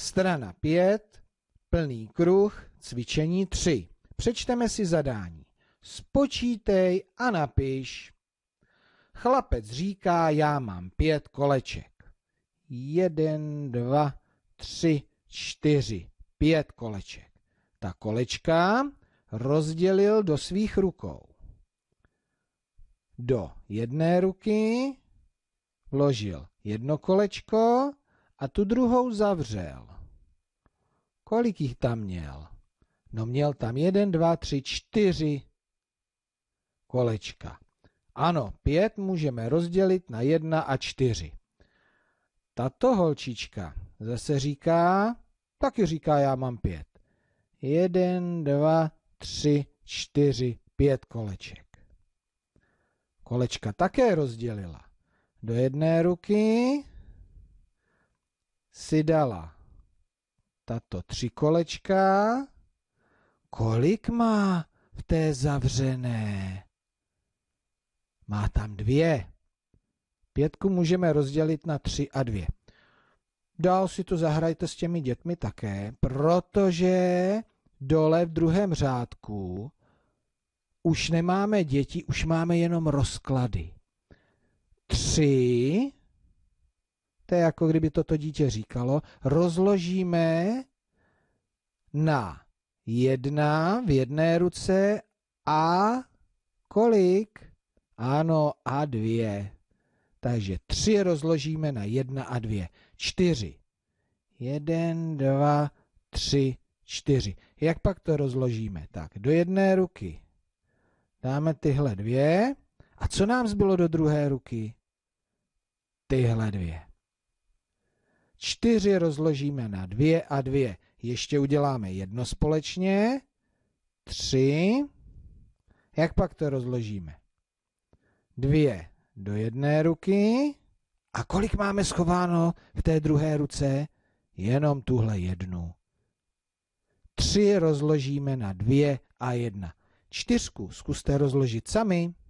Strana 5, plný kruh, cvičení 3. Přečteme si zadání. Spočítej a napiš. Chlapec říká, já mám pět koleček. Jeden, dva, tři, čtyři, pět koleček. Ta kolečka rozdělil do svých rukou. Do jedné ruky vložil jedno kolečko, a tu druhou zavřel. Kolik jich tam měl? No měl tam jeden, dva, tři, čtyři kolečka. Ano, pět můžeme rozdělit na jedna a čtyři. Tato holčička zase říká, taky říká já mám pět. Jeden, dva, tři, čtyři, pět koleček. Kolečka také rozdělila. Do jedné ruky si dala tato tři kolečka Kolik má v té zavřené? Má tam dvě. Pětku můžeme rozdělit na tři a dvě. Dál si to zahrajte s těmi dětmi také, protože dole v druhém řádku už nemáme děti, už máme jenom rozklady. Tři to je jako kdyby toto dítě říkalo, rozložíme na jedna v jedné ruce a kolik? Ano, a dvě. Takže tři rozložíme na jedna a dvě. Čtyři. Jeden, dva, tři, čtyři. Jak pak to rozložíme? Tak, do jedné ruky dáme tyhle dvě. A co nám zbylo do druhé ruky? Tyhle dvě. 4 rozložíme na 2 a 2. Ještě uděláme jedno společně. 3. Jak pak to rozložíme? 2 do jedné ruky. A kolik máme schováno v té druhé ruce? Jenom tuhle jednu. 3 rozložíme na 2 a 1. Čtyřku zkuste rozložit sami.